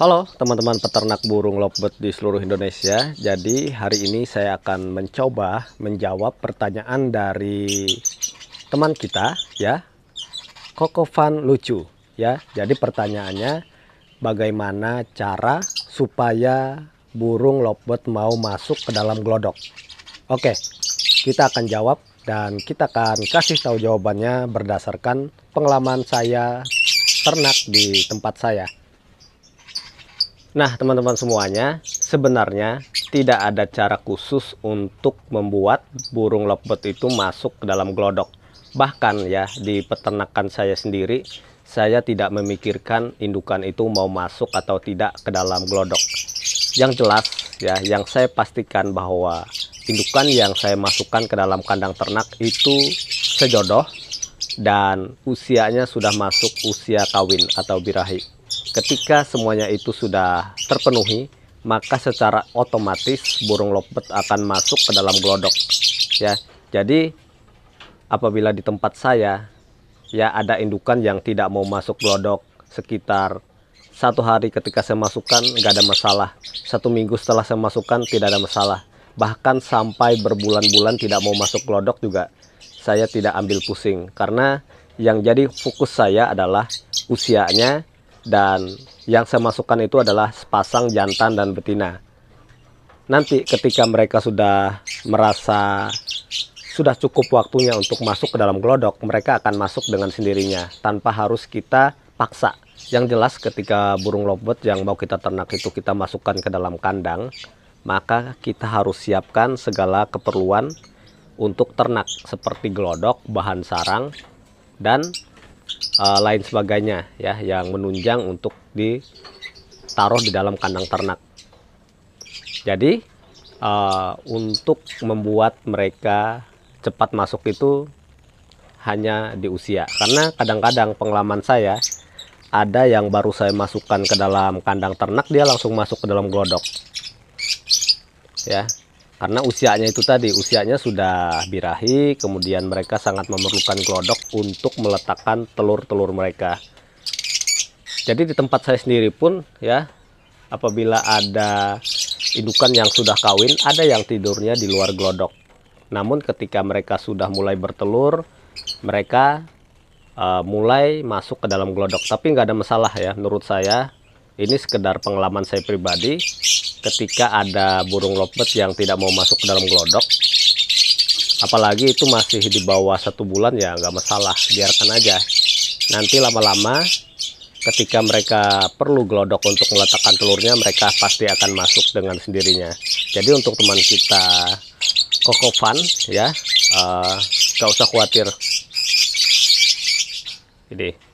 Halo teman-teman peternak burung lovebird di seluruh Indonesia. Jadi hari ini saya akan mencoba menjawab pertanyaan dari teman kita ya. Kokovan lucu ya. Jadi pertanyaannya bagaimana cara supaya burung lovebird mau masuk ke dalam glodok. Oke, kita akan jawab dan kita akan kasih tahu jawabannya berdasarkan pengalaman saya ternak di tempat saya. Nah, teman-teman semuanya, sebenarnya tidak ada cara khusus untuk membuat burung lovebird itu masuk ke dalam glodok. Bahkan ya, di peternakan saya sendiri, saya tidak memikirkan indukan itu mau masuk atau tidak ke dalam glodok. Yang jelas ya, yang saya pastikan bahwa indukan yang saya masukkan ke dalam kandang ternak itu sejodoh dan usianya sudah masuk usia kawin atau birahi. Ketika semuanya itu sudah terpenuhi, maka secara otomatis burung lopet akan masuk ke dalam glodok. Ya, jadi apabila di tempat saya ya ada indukan yang tidak mau masuk glodok sekitar satu hari ketika saya masukkan nggak ada masalah. Satu minggu setelah saya masukkan tidak ada masalah. Bahkan sampai berbulan-bulan tidak mau masuk glodok juga saya tidak ambil pusing karena yang jadi fokus saya adalah usianya dan yang saya masukkan itu adalah sepasang jantan dan betina nanti ketika mereka sudah merasa sudah cukup waktunya untuk masuk ke dalam gelodok mereka akan masuk dengan sendirinya tanpa harus kita paksa yang jelas ketika burung lovebird yang mau kita ternak itu kita masukkan ke dalam kandang maka kita harus siapkan segala keperluan untuk ternak seperti gelodok, bahan sarang, dan uh, lain sebagainya ya yang menunjang untuk ditaruh di dalam kandang ternak. Jadi uh, untuk membuat mereka cepat masuk itu hanya di usia karena kadang-kadang pengalaman saya ada yang baru saya masukkan ke dalam kandang ternak dia langsung masuk ke dalam glodok ya karena usianya itu tadi usianya sudah birahi kemudian mereka sangat memerlukan glodok untuk meletakkan telur-telur mereka jadi di tempat saya sendiri pun ya apabila ada indukan yang sudah kawin ada yang tidurnya di luar glodok namun ketika mereka sudah mulai bertelur mereka uh, mulai masuk ke dalam glodok tapi nggak ada masalah ya menurut saya ini sekedar pengalaman saya pribadi ketika ada burung lopet yang tidak mau masuk ke dalam gelodok apalagi itu masih di bawah satu bulan ya nggak masalah biarkan aja nanti lama-lama ketika mereka perlu gelodok untuk meletakkan telurnya mereka pasti akan masuk dengan sendirinya jadi untuk teman kita kokovan ya eh, nggak uh, usah khawatir Jadi.